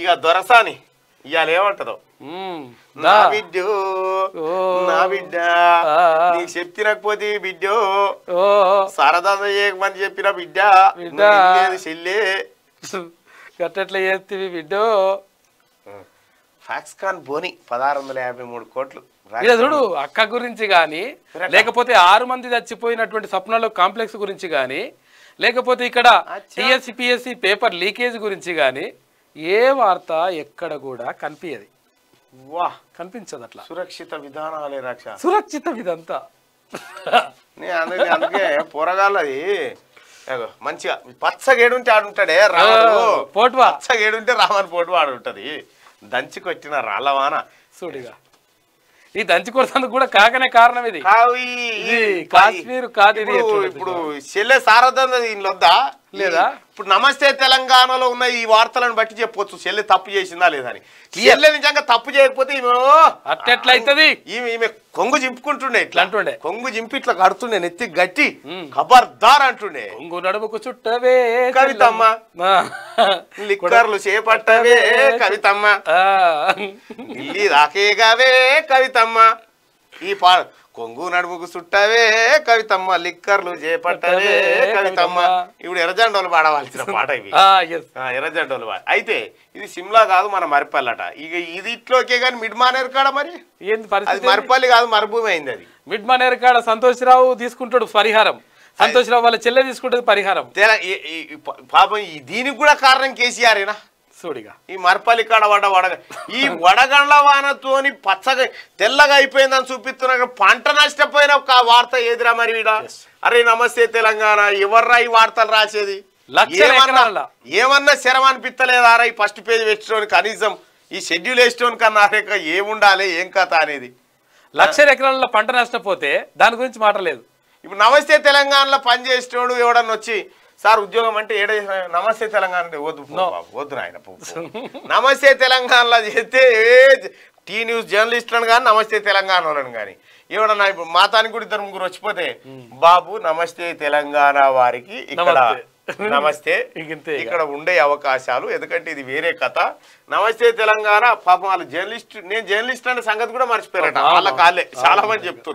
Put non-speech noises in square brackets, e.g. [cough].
ఇక దొరసాని ఇవాళ ఏమంటదో నా బిడ్డో నా బిడ్డ నీకు చెప్తినకపోతే బిడ్డో సరదా చేయకమని చెప్పిన బిడ్డ చెల్లే గట్టట్లా చేస్తే బిడ్డో ఫాక్స్కాన్ బోని పదహారు వందల యాభై మూడు కోట్లు చూడు అక్క గురించి కానీ లేకపోతే ఆరు మంది చచ్చిపోయినటువంటి స్వప్నలో కాంప్లెక్స్ గురించి కానీ లేకపోతే ఇక్కడ పిఎస్సి పేపర్ లీకేజ్ గురించి కానీ ఏ వార్త ఎక్కడ కూడా కనిపించదు వా కనిపించదు అట్లా సురక్షిత విధానాలే రక్ష సురక్షిత విధంతా అందుకే అందుకే పోరగాళ్ళది ఏగో, మంచిగా పచ్చగేడుంటే ఆడుంటాడే రావణుడు పోటువా పచ్చగేడుంటే రావణ పోటు ఆడుంటది దంచి కొట్టిన రాళ్ళవాన సూడిగా ఈ దంచి కొడుతుంది కూడా కాకనే కారణం ఇది కాశ్మీర్ కాదు ఇప్పుడు ఎట్లుంటది? చెల్లె దీనిలో వద్దా లేదా ఇప్పుడు నమస్తే తెలంగాణలో ఉన్న ఈ వార్తలను బట్టి చెప్పొచ్చు చెల్లె తప్పు చేసిందా లేదా అని చెల్లె నిజంగా తప్పు చేయకపోతే ఈమె ఈమె ఈమె కొంగు చింపుకుంటుండే ఇట్లా అంటుండే కొంగు చింపి ఇట్లా కడుతుండే నెత్తి గట్టి కబర్దార్ అంటుండే కొంగు నడుముకు చుట్టవే కవితమ్మ లిక్కర్లు చేపట్టవే కవితమ్మ ఇల్లి రాకేగావే కవితమ్మ ఈ పా కొంగు నడుముకు చుట్టవే కవితమ్మ లిక్కర్లు చేపట్టవే కవితమ్మ ఇప్పుడు ఎర్రజండోలు పాడవలసిన పాట ఇవి [laughs] ఎర్రజండోలు అయితే ఇది సిమ్లా కాదు మన మరిపల్లట ఇక ఇది ఇట్లోకే కానీ మిడ్ మానేరు కాడ మరి అది మరిపల్లి కాదు మరుభూమి అయింది అది మిడ్ మానేరు కాడ సంతోషరావు తీసుకుంటాడు పరిహారం సంతోషరావు వాళ్ళ చెల్లె తీసుకుంటుంది పరిహారం పాపం దీనికి కూడా కారణం కేసీఆర్ అయినా సూడిగా ఈ మరపల్లి కాడ వడ వడగ ఈ వడగండ్ల వానతోని పచ్చగా తెల్లగా అయిపోయిందని చూపిస్తున్నా పంట నష్టపోయిన ఒక వార్త ఏదిరా మరి వీడ అరే నమస్తే తెలంగాణ ఎవర్రా ఈ వార్తలు రాసేది ఏమన్నా శరం అనిపిస్తలేదా రా ఈ ఫస్ట్ పేజ్ పెట్టడానికి కనీసం ఈ షెడ్యూల్ వేసిన కన్నా ఏముండాలి ఏం కథ అనేది లక్షల ఎకరాల పంట నష్టపోతే దాని గురించి మాట్లాడలేదు ఇప్పుడు నమస్తే తెలంగాణలో పనిచేసేవాడు ఎవడన్నా వచ్చి సార్ ఉద్యోగం అంటే ఏడ నమస్తే తెలంగాణ అంటే వద్దు వద్దు ఆయన నమస్తే తెలంగాణలో చేస్తే టీ న్యూస్ జర్నలిస్టులను కానీ నమస్తే తెలంగాణ వాళ్ళని కానీ ఏమన్నా ఇప్పుడు మాతానికి కూడా ఇద్దరు ముగ్గురు వచ్చిపోతే బాబు నమస్తే తెలంగాణ వారికి ఇక్కడ నమస్తే ఇక్కడ ఉండే అవకాశాలు ఎందుకంటే ఇది వేరే కథ నమస్తే తెలంగాణ పాపం వాళ్ళు జర్నలిస్ట్ నేను జర్నలిస్ట్ అనే సంగతి కూడా మర్చిపోయారట వాళ్ళ కాలే చాలా మంది చెప్తున్నారు